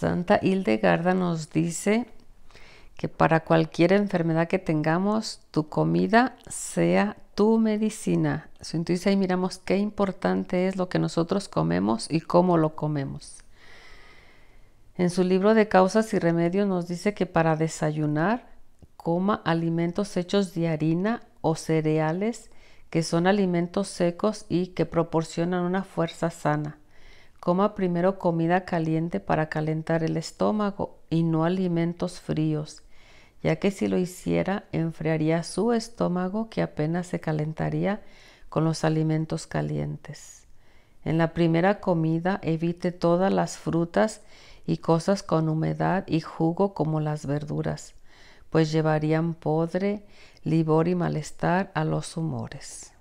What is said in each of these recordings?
Santa Hildegarda nos dice que para cualquier enfermedad que tengamos, tu comida sea tu medicina. Entonces ahí miramos qué importante es lo que nosotros comemos y cómo lo comemos. En su libro de causas y remedios nos dice que para desayunar, coma alimentos hechos de harina o cereales, que son alimentos secos y que proporcionan una fuerza sana. Coma primero comida caliente para calentar el estómago y no alimentos fríos, ya que si lo hiciera enfriaría su estómago que apenas se calentaría con los alimentos calientes. En la primera comida evite todas las frutas y cosas con humedad y jugo como las verduras, pues llevarían podre, libor y malestar a los humores.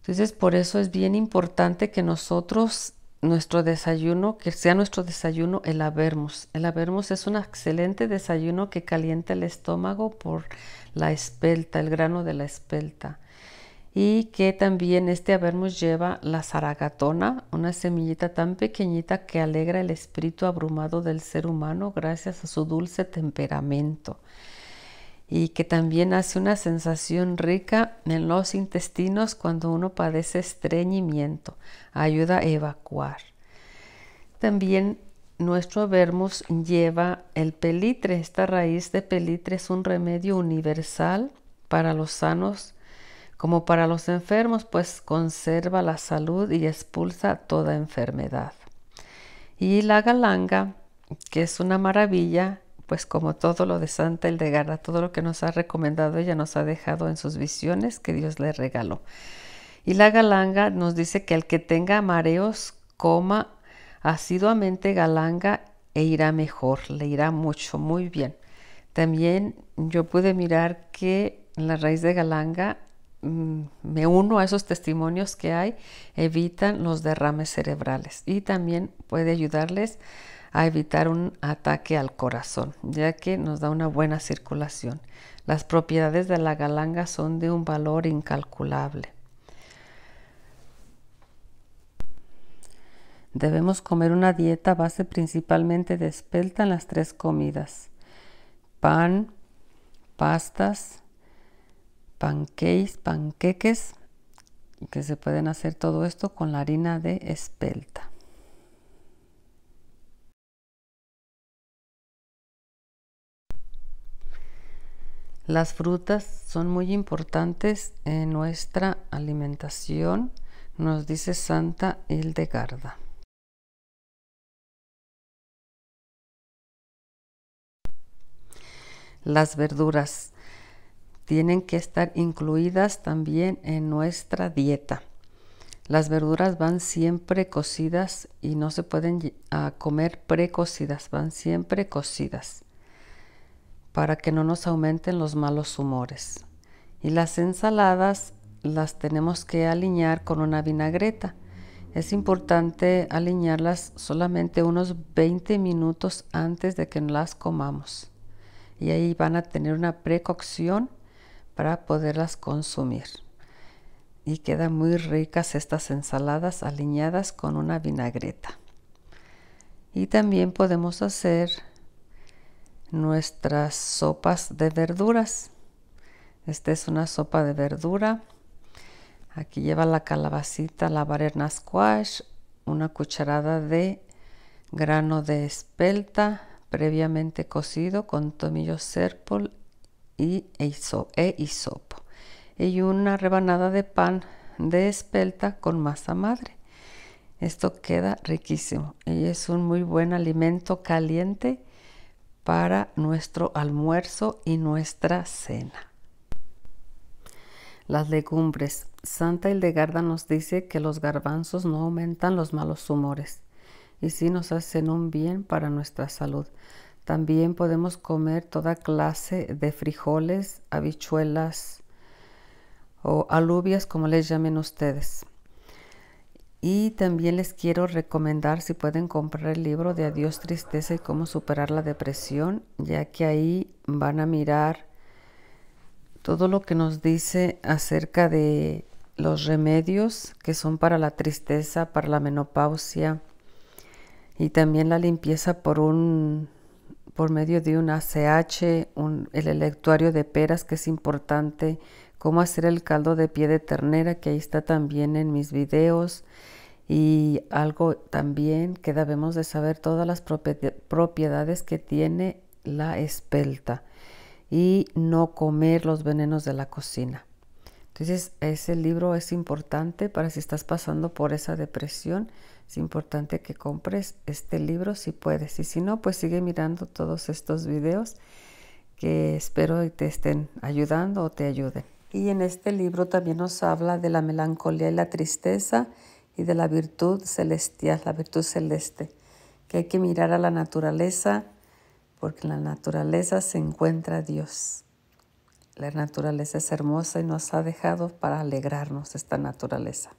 Entonces, por eso es bien importante que nosotros, nuestro desayuno, que sea nuestro desayuno el habermus. El habermus es un excelente desayuno que calienta el estómago por la espelta, el grano de la espelta. Y que también este habermus lleva la zaragatona, una semillita tan pequeñita que alegra el espíritu abrumado del ser humano gracias a su dulce temperamento y que también hace una sensación rica en los intestinos cuando uno padece estreñimiento. Ayuda a evacuar. También nuestro vermus lleva el pelitre. Esta raíz de pelitre es un remedio universal para los sanos como para los enfermos, pues conserva la salud y expulsa toda enfermedad. Y la galanga, que es una maravilla, pues como todo lo de Santa Hildegarda, todo lo que nos ha recomendado ella nos ha dejado en sus visiones que Dios le regaló. Y la galanga nos dice que el que tenga mareos coma asiduamente galanga e irá mejor, le irá mucho, muy bien. También yo pude mirar que la raíz de galanga mm, me uno a esos testimonios que hay, evitan los derrames cerebrales y también puede ayudarles a evitar un ataque al corazón, ya que nos da una buena circulación. Las propiedades de la galanga son de un valor incalculable. Debemos comer una dieta base principalmente de espelta en las tres comidas. Pan, pastas, pancakes, panqueques, que se pueden hacer todo esto con la harina de espelta. Las frutas son muy importantes en nuestra alimentación, nos dice Santa Hildegarda. Las verduras tienen que estar incluidas también en nuestra dieta. Las verduras van siempre cocidas y no se pueden comer precocidas, van siempre cocidas para que no nos aumenten los malos humores. Y las ensaladas las tenemos que alinear con una vinagreta. Es importante alinearlas solamente unos 20 minutos antes de que las comamos. Y ahí van a tener una precaución para poderlas consumir. Y quedan muy ricas estas ensaladas alineadas con una vinagreta. Y también podemos hacer nuestras sopas de verduras. Esta es una sopa de verdura. Aquí lleva la calabacita, la Barerna squash, una cucharada de grano de espelta previamente cocido con tomillo serpol y e hisopo y una rebanada de pan de espelta con masa madre. Esto queda riquísimo y es un muy buen alimento caliente para nuestro almuerzo y nuestra cena. Las legumbres. Santa Hildegarda nos dice que los garbanzos no aumentan los malos humores y sí nos hacen un bien para nuestra salud. También podemos comer toda clase de frijoles, habichuelas o alubias, como les llamen ustedes. Y también les quiero recomendar si pueden comprar el libro de Adiós Tristeza y cómo superar la depresión, ya que ahí van a mirar todo lo que nos dice acerca de los remedios que son para la tristeza, para la menopausia y también la limpieza por un por medio de un ACH, el electuario de peras que es importante cómo hacer el caldo de pie de ternera, que ahí está también en mis videos. Y algo también que debemos de saber todas las propiedades que tiene la espelta y no comer los venenos de la cocina. Entonces, ese libro es importante para si estás pasando por esa depresión, es importante que compres este libro si puedes. Y si no, pues sigue mirando todos estos videos que espero te estén ayudando o te ayuden. Y en este libro también nos habla de la melancolía y la tristeza y de la virtud celestial, la virtud celeste, que hay que mirar a la naturaleza porque en la naturaleza se encuentra Dios. La naturaleza es hermosa y nos ha dejado para alegrarnos esta naturaleza.